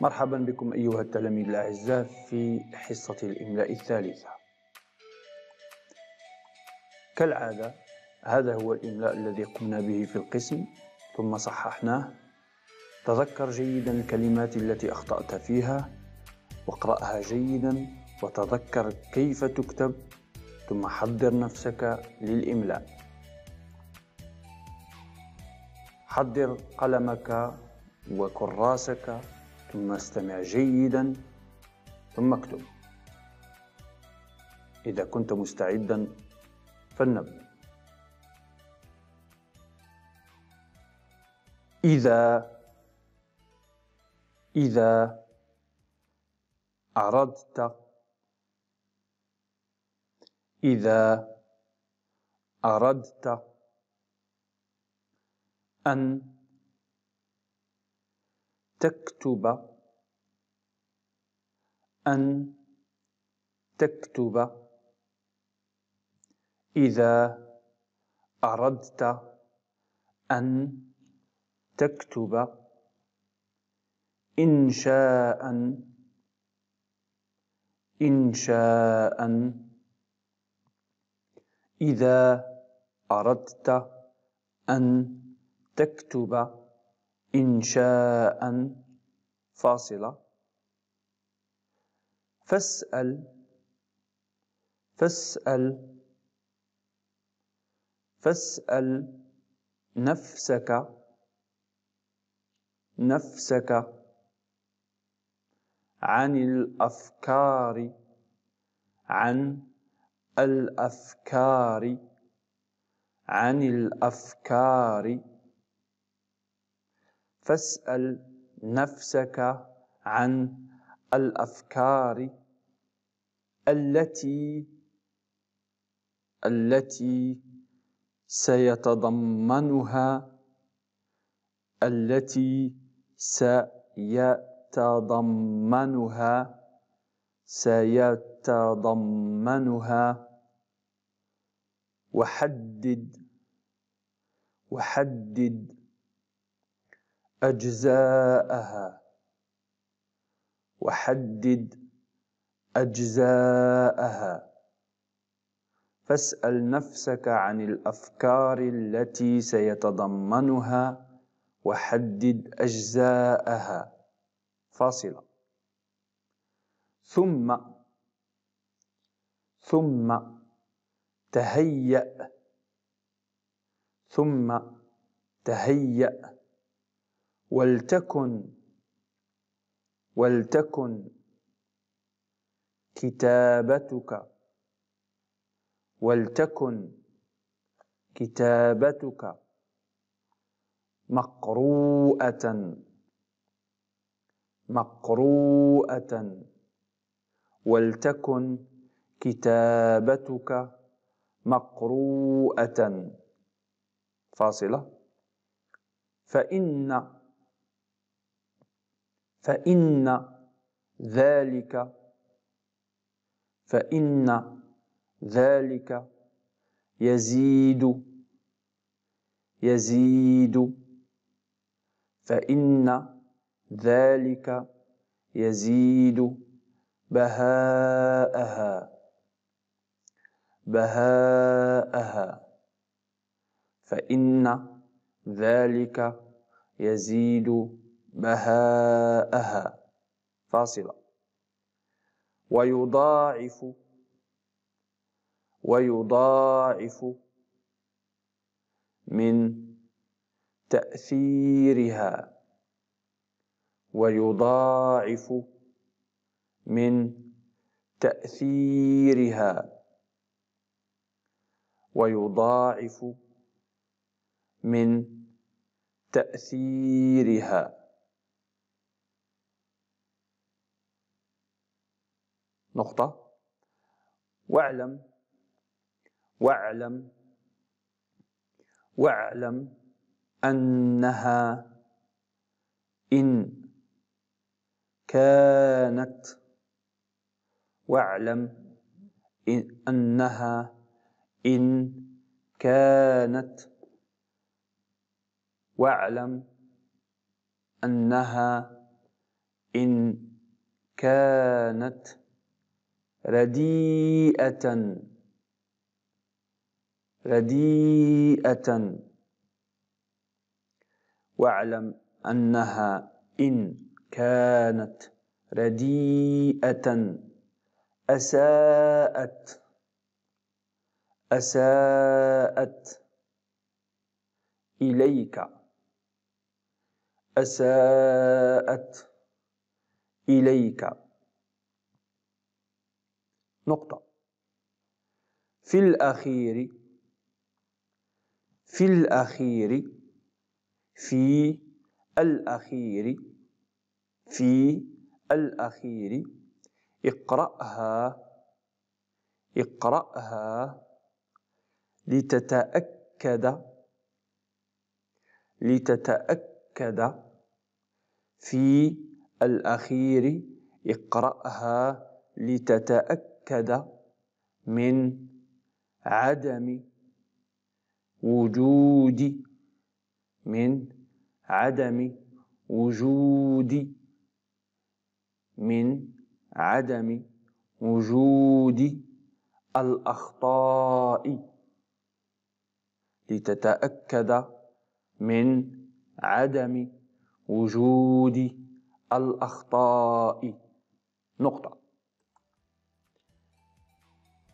مرحبا بكم أيها التلاميذ الأعزاء في حصة الإملاء الثالثة كالعادة هذا هو الإملاء الذي قمنا به في القسم ثم صححناه تذكر جيدا الكلمات التي أخطأت فيها واقرأها جيدا وتذكر كيف تكتب ثم حضر نفسك للإملاء حضر قلمك وكراسك ثم استمع جيدا ثم اكتب إذا كنت مستعدا فلنبدأ إذا إذا أردت إذا أردت أن تكتب أن تكتب إذا أردت أن تكتب إنشاء إنشاء إذا أردت أن تكتب إنشاء فاصلة فاسأل فاسأل فاسأل نفسك نفسك عن الأفكار عن الأفكار عن الأفكار فاسال نفسك عن الافكار التي التي سيتضمنها التي سيتضمنها سيتضمنها وحدد وحدد أجزاءها وحدد أجزاءها فاسأل نفسك عن الأفكار التي سيتضمنها وحدد أجزاءها فاصلة ثم ثم تهيأ ثم تهيأ ولتكن ولتكن كتابتك ولتكن كتابتك مقروءة مقروءة ولتكن كتابتك مقروءة فاصلة فإن فإن ذلك فإن ذلك يزيد يزيد فإن ذلك يزيد بهاءها بهاءها فإن ذلك يزيد بهاءها فاصلة ويضاعف ويضاعف من تأثيرها ويضاعف من تأثيرها ويضاعف من تأثيرها نقطة واعلم واعلم واعلم أنها إن كانت واعلم إن أنها إن كانت واعلم أنها إن كانت رديئة رديئة واعلم أنها إن كانت رديئة أساءت أساءت إليك أساءت إليك نقطة في الأخير في الأخير في الأخير في الأخير اقرأها اقرأها لتتأكد لتتأكد في الأخير اقرأها لتتأكد تأكد من عدم وجود من عدم وجود من عدم وجود الأخطاء لتتأكد من عدم وجود الأخطاء نقطة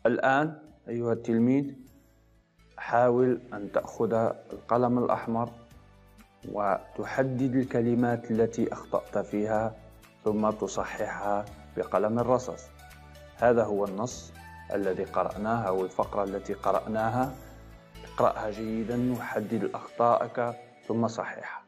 الآن أيها التلميذ حاول أن تأخذ القلم الأحمر وتحدد الكلمات التي أخطأت فيها ثم تصححها بقلم الرصاص هذا هو النص الذي قرأناه أو الفقرة التي قرأناها اقرأها جيدا وحدد أخطائك ثم صححها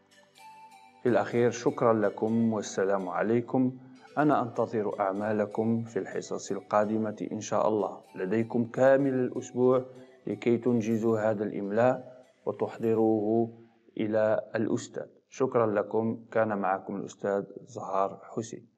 في الأخير شكرا لكم والسلام عليكم أنا أنتظر أعمالكم في الحصص القادمة إن شاء الله لديكم كامل الأسبوع لكي تنجزوا هذا الإملاء وتحضروه إلى الأستاذ شكرا لكم كان معكم الأستاذ زهار حسين